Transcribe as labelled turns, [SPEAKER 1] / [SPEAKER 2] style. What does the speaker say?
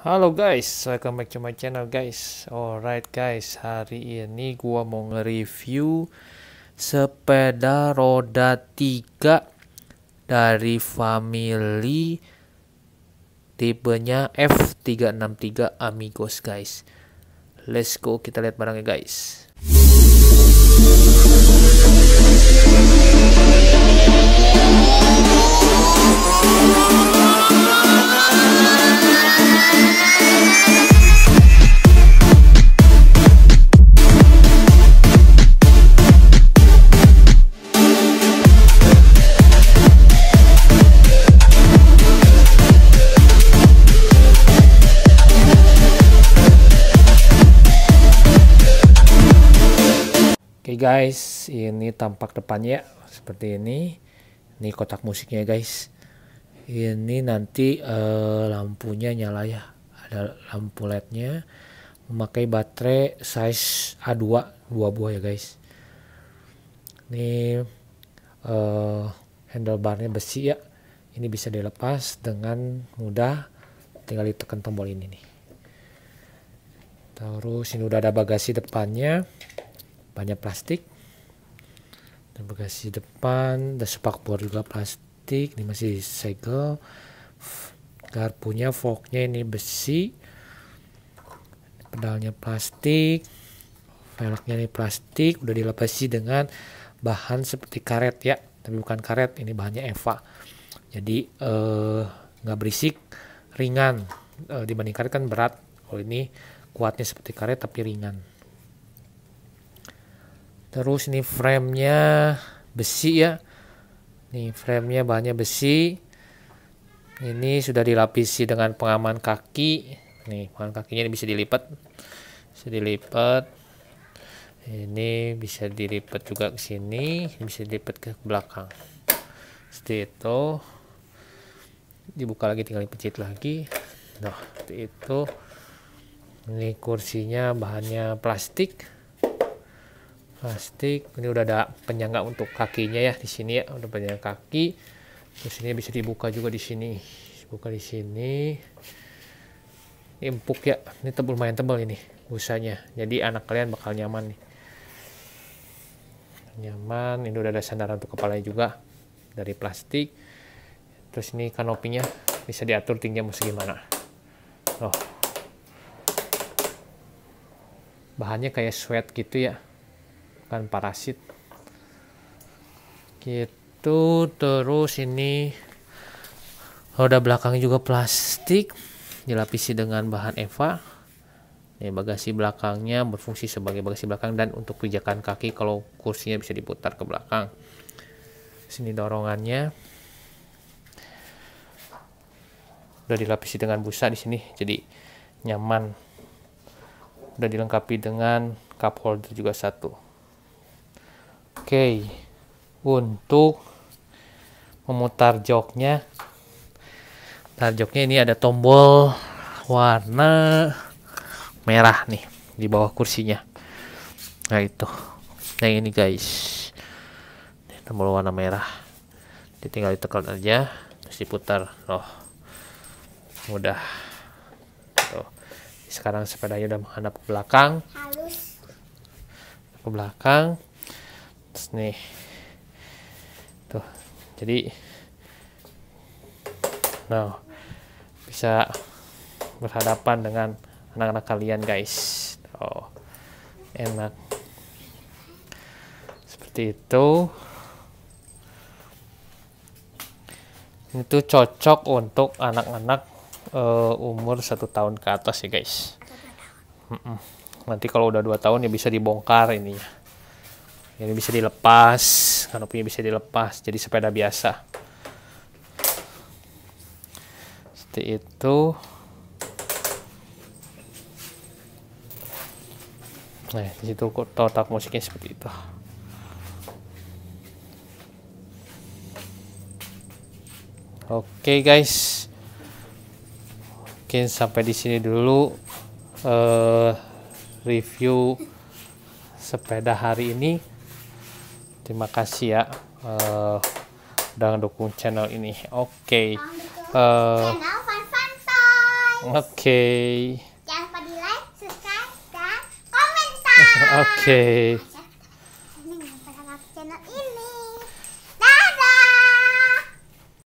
[SPEAKER 1] Halo guys, welcome back to my channel guys Alright guys, hari ini gua mau nge-review sepeda roda 3 dari family tipenya F363 Amigos guys Let's go, kita lihat barangnya guys Thank you. Oke okay guys, ini tampak depannya ya, seperti ini. Ini kotak musiknya guys. Ini nanti uh, lampunya nyala ya. Ada lampu LED-nya. Memakai baterai size A2, dua buah ya guys. Ini uh, handlebarnya besi ya. Ini bisa dilepas dengan mudah. Tinggal ditekan tombol ini nih. Terus ini udah ada bagasi depannya banyak plastik dan bagasi depan dan sepak juga plastik ini masih segel garpunya forknya ini besi pedalnya plastik velgnya ini plastik udah dilapisi dengan bahan seperti karet ya tapi bukan karet ini bahannya Eva jadi eh, nggak berisik ringan eh, dibanding kan berat kalau ini kuatnya seperti karet tapi ringan terus ini framenya besi ya nih framenya bahannya besi ini sudah dilapisi dengan pengaman kaki nih pengaman kakinya ini bisa dilipat bisa dilipat ini bisa dilipat juga ke sini Ini bisa dilipat ke belakang seperti itu dibuka lagi tinggal dipencet lagi nah seperti itu ini kursinya bahannya plastik plastik ah, ini udah ada penyangga untuk kakinya ya di sini ya untuk penyangga kaki terus ini bisa dibuka juga di sini buka di sini empuk ya ini tebal lumayan tebal ini busanya jadi anak kalian bakal nyaman nih nyaman ini udah ada sandaran untuk kepalanya juga dari plastik terus ini kanopinya bisa diatur tingginya mau segimana loh bahannya kayak sweat gitu ya bukan parasit gitu terus ini roda belakang juga plastik dilapisi dengan bahan eva ini bagasi belakangnya berfungsi sebagai bagasi belakang dan untuk pijakan kaki kalau kursinya bisa diputar ke belakang sini dorongannya udah dilapisi dengan busa di sini jadi nyaman udah dilengkapi dengan cup holder juga satu Oke, untuk memutar joknya, tar joknya ini ada tombol warna merah nih di bawah kursinya. Nah itu, yang nah, ini guys, tombol warna merah. Ditinggal tinggal ditekan aja, terus diputar, loh, mudah. Tuh. Sekarang sepedanya udah menghadap ke belakang, Halus. ke belakang, nih tuh jadi nah bisa berhadapan dengan anak-anak kalian guys oh enak seperti itu itu cocok untuk anak-anak uh, umur satu tahun ke atas ya guys nanti kalau udah dua tahun ya bisa dibongkar ini ini bisa dilepas kanopinya bisa dilepas jadi sepeda biasa seperti itu nah disitu kotak musiknya seperti itu oke guys mungkin sampai di sini dulu uh, review sepeda hari ini terima kasih ya uh, udah dukung channel ini oke okay. uh, eh, oke okay. jangan lupa di like subscribe dan komentar oke okay.